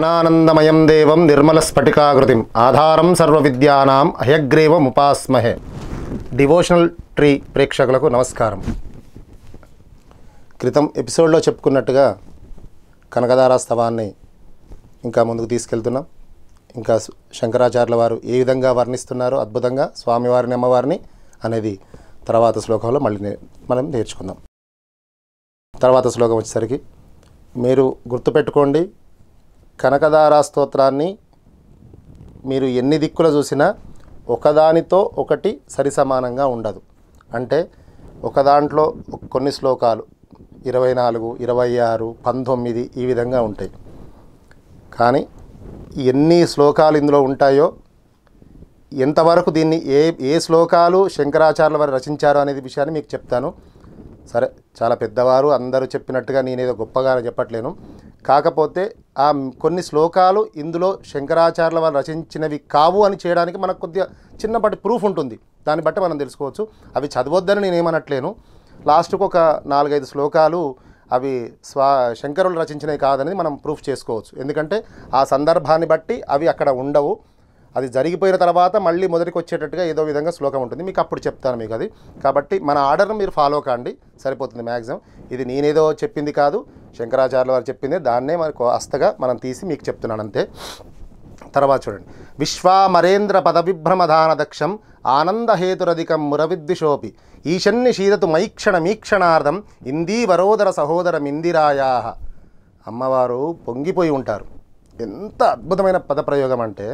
జ్ఞానానందమయం దేవం నిర్మలస్ఫటికాకృతిం ఆధారం సర్వ సర్వవిద్యానాం అహ్యగ్రీవముపాస్మహే డివోషనల్ ట్రీ ప్రేక్షకులకు నమస్కారం క్రితం ఎపిసోడ్లో చెప్పుకున్నట్టుగా కనకదారాస్తవాన్ని ఇంకా ముందుకు తీసుకెళ్తున్నాం ఇంకా శంకరాచార్యుల వారు ఏ విధంగా వర్ణిస్తున్నారో అద్భుతంగా స్వామివారిని అమ్మవారిని అనేది తర్వాత శ్లోకంలో మళ్ళీ మనం నేర్చుకుందాం తర్వాత శ్లోకం వచ్చేసరికి మీరు గుర్తుపెట్టుకోండి కనకదారా స్తోత్రాన్ని మీరు ఎన్ని దిక్కుల చూసినా ఒకదానితో ఒకటి సరిసమానంగా ఉండదు అంటే ఒక దాంట్లో కొన్ని శ్లోకాలు ఇరవై నాలుగు ఇరవై ఆరు పంతొమ్మిది ఈ విధంగా ఉంటాయి కానీ ఎన్ని శ్లోకాలు ఇందులో ఉంటాయో ఎంతవరకు దీన్ని ఏ ఏ శ్లోకాలు శంకరాచార్యుల వారు రచించారు అనేది విషయాన్ని మీకు చెప్తాను సరే చాలా పెద్దవారు అందరూ చెప్పినట్టుగా నేనేదో గొప్పగా చెప్పట్లేను కాకపోతే ఆ కొన్ని శ్లోకాలు ఇందులో శంకరాచార్యుల వారు రచించినవి కావు అని చేయడానికి మనకు కొద్దిగా చిన్నపాటి ప్రూఫ్ ఉంటుంది దాన్ని బట్టి మనం తెలుసుకోవచ్చు అవి నేను నేనేమనట్లేను లాస్ట్కు ఒక నాలుగైదు శ్లోకాలు అవి స్వా శంకరులు రచించినవి కాదని మనం ప్రూఫ్ చేసుకోవచ్చు ఎందుకంటే ఆ సందర్భాన్ని బట్టి అవి అక్కడ ఉండవు అది జరిగిపోయిన తర్వాత మళ్ళీ మొదటికి వచ్చేటట్టుగా ఏదో విధంగా శ్లోకం ఉంటుంది మీకు అప్పుడు చెప్తాను మీకు అది కాబట్టి మన ఆర్డర్ను మీరు ఫాలో కాండి సరిపోతుంది మ్యాక్సిమం ఇది నేనేదో చెప్పింది కాదు శంకరాచార్యుల వారు చెప్పింది దాన్నే మనకు అస్తగా మనం తీసి మీకు చెప్తున్నాను అంతే తర్వాత చూడండి విశ్వామరేంద్ర పదవిభ్రమధాన దక్షం ఆనందహేతురధికం మురవిద్విషోపి ఈశన్ని శీదతు ఇందీ వరోదర సహోదర ఇందిరాయా అమ్మవారు పొంగిపోయి ఉంటారు ఎంత అద్భుతమైన పదప్రయోగం అంటే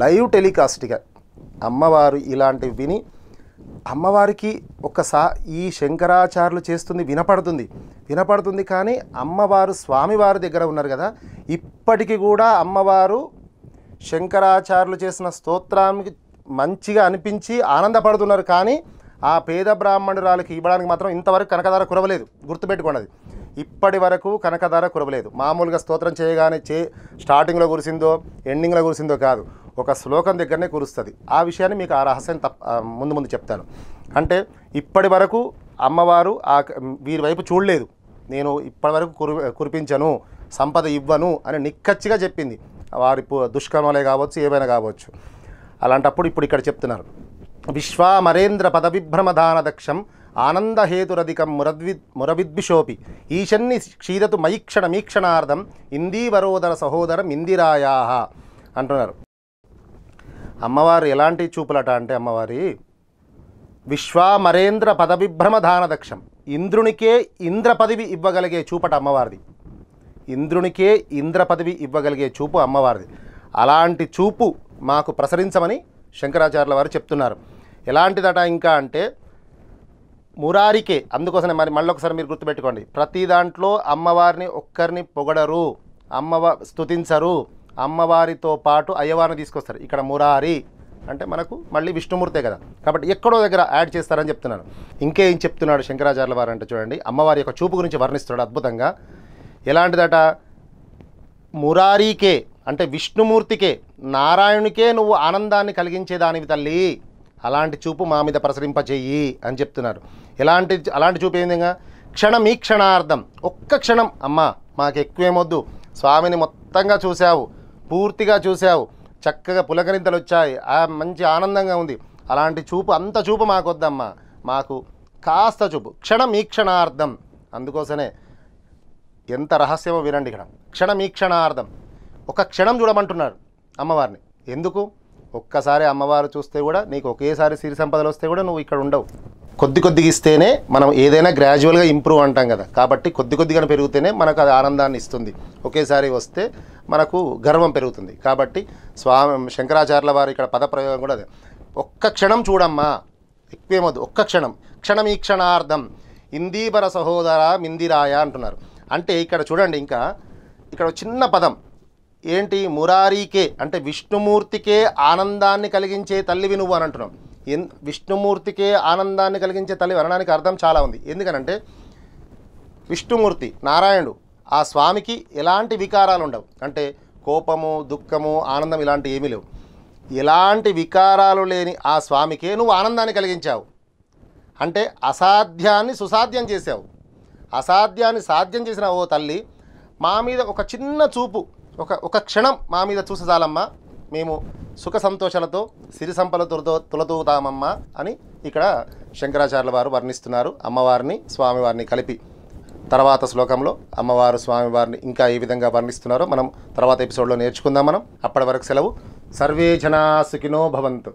లైవ్ టెలికాస్ట్గా అమ్మవారు ఇలాంటివి విని అమ్మవారికి ఒకసా ఈ శంకరాచార్యులు చేస్తుంది వినపడుతుంది వినపడుతుంది కానీ అమ్మవారు స్వామివారి దగ్గర ఉన్నారు కదా ఇప్పటికీ కూడా అమ్మవారు శంకరాచార్యులు చేసిన స్తోత్రానికి మంచిగా అనిపించి ఆనందపడుతున్నారు కానీ ఆ పేద బ్రాహ్మణురాలకి ఇవ్వడానికి మాత్రం ఇంతవరకు కనకధార కురవలేదు గుర్తుపెట్టుకున్నది ఇప్పటి వరకు కనకధార కురవలేదు మామూలుగా స్తోత్రం చేయగానే చే స్టార్టింగ్లో కురిసిందో ఎండింగ్లో కురిసిందో కాదు ఒక శ్లోకం దగ్గరనే కురుస్తుంది ఆ విషయాన్ని మీకు ఆ రహస్యం తప్ప ముందు ముందు చెప్తాను అంటే ఇప్పటి వరకు అమ్మవారు ఆ వీరి వైపు చూడలేదు నేను ఇప్పటివరకు కురి కురిపించను సంపద ఇవ్వను అని నిక్కచ్చిగా చెప్పింది వారి దుష్కర్మలే కావచ్చు ఏమైనా కావచ్చు అలాంటప్పుడు ఇప్పుడు ఇక్కడ చెప్తున్నారు విశ్వామరేంద్ర పదవిభ్రమధాన దక్షం ఆనందహేతురధికం మురద్వి మురవిద్భిషోపి ఈశన్ని క్షీరతు మైక్షణ మీక్షణార్థం ఇందీవరోదర సహోదరం ఇందిరాయా అంటున్నారు అమ్మవారు ఎలాంటి చూపులట అంటే అమ్మవారి విశ్వామరేంద్ర పదవిభ్రమధాన దక్షం ఇంద్రునికే ఇంద్ర పదవి ఇవ్వగలిగే చూపట అమ్మవారిది ఇంద్రునికే ఇంద్ర పదవి ఇవ్వగలిగే చూపు అమ్మవారిది అలాంటి చూపు మాకు ప్రసరించమని శంకరాచార్యుల వారు చెప్తున్నారు ఎలాంటిదట ఇంకా అంటే మురారికే అందుకోసమే మరి మళ్ళీ ఒకసారి మీరు గుర్తుపెట్టుకోండి ప్రతి దాంట్లో అమ్మవారిని ఒక్కరిని పొగడరు అమ్మవ స్తుతించరు అమ్మవారితో పాటు అయ్యవారిని తీసుకొస్తారు ఇక్కడ మురారి అంటే మనకు మళ్ళీ విష్ణుమూర్తే కదా కాబట్టి ఎక్కడో దగ్గర యాడ్ చేస్తారని చెప్తున్నాను ఇంకేం చెప్తున్నాడు శంకరాచార్యుల వారు అంటే చూడండి అమ్మవారి యొక్క చూపు గురించి వర్ణిస్తున్నాడు అద్భుతంగా ఎలాంటిదట మురారీకే అంటే విష్ణుమూర్తికే నారాయణుకే నువ్వు ఆనందాన్ని కలిగించేదానివి తల్లి అలాంటి చూపు మా మీద ప్రసరింపజేయి అని చెప్తున్నారు ఎలాంటి అలాంటి చూపు ఏందిగా క్షణం ఈ క్షణార్థం ఒక్క క్షణం అమ్మ మాకు ఎక్కువేమొద్దు స్వామిని మొత్తంగా చూశావు పూర్తిగా చూశావు చక్కగా పులకరింతలు వచ్చాయి మంచి ఆనందంగా ఉంది అలాంటి చూపు అంత చూపు మాకొద్దమ్మా మాకు కాస్త చూపు క్షణమీక్షణార్థం అందుకోసమే ఎంత రహస్యమో వినండి ఇక్కడ క్షణమీక్షణార్థం ఒక క్షణం చూడమంటున్నారు అమ్మవారిని ఎందుకు ఒక్కసారి అమ్మవారు చూస్తే కూడా నీకు ఒకేసారి సిరి సంపదలు వస్తే కూడా నువ్వు ఇక్కడ ఉండవు కొద్ది కొద్దిగా ఇస్తేనే మనం ఏదైనా గ్రాడ్యువల్గా ఇంప్రూవ్ అంటాం కదా కాబట్టి కొద్ది కొద్దిగా పెరిగితేనే మనకు అది ఆనందాన్ని ఇస్తుంది ఒకేసారి వస్తే మనకు గర్వం పెరుగుతుంది కాబట్టి స్వామి శంకరాచార్యుల వారు ఇక్కడ పదప్రయోగం కూడా అదే ఒక్క క్షణం చూడమ్మా ఎక్కువేమొద్దు ఒక్క క్షణం క్షణం ఈ క్షణార్థం ఇందీపర సహోదర మిందిరాయ అంటున్నారు అంటే ఇక్కడ చూడండి ఇంకా ఇక్కడ చిన్న పదం ఏంటి మురారీకే అంటే విష్ణుమూర్తికే ఆనందాన్ని కలిగించే తల్లివి నువ్వు అని అంటున్నాం ఎన్ విష్ణుమూర్తికే ఆనందాన్ని కలిగించే తల్లి అనడానికి అర్థం చాలా ఉంది ఎందుకనంటే విష్ణుమూర్తి నారాయణుడు ఆ స్వామికి ఎలాంటి వికారాలు ఉండవు అంటే కోపము దుఃఖము ఆనందం ఇలాంటి ఏమీ లేవు ఎలాంటి వికారాలు లేని ఆ స్వామికే నువ్వు ఆనందాన్ని కలిగించావు అంటే అసాధ్యాన్ని సుసాధ్యం చేసావు అసాధ్యాన్ని సాధ్యం చేసిన ఓ తల్లి మా మీద ఒక చిన్న చూపు ఒక ఒక క్షణం మా మీద చూసేదాలమ్మా మేము సుఖ సంతోషాలతో సిరి సంపలతో తులతూతామమ్మ అని ఇక్కడ శంకరాచార్యుల వారు వర్ణిస్తున్నారు అమ్మవారిని స్వామివారిని కలిపి తర్వాత శ్లోకంలో అమ్మవారు స్వామివారిని ఇంకా ఏ విధంగా వర్ణిస్తున్నారో మనం తర్వాత ఎపిసోడ్లో నేర్చుకుందాం మనం అప్పటి వరకు సెలవు సర్వే జనా సుఖినో భవంతు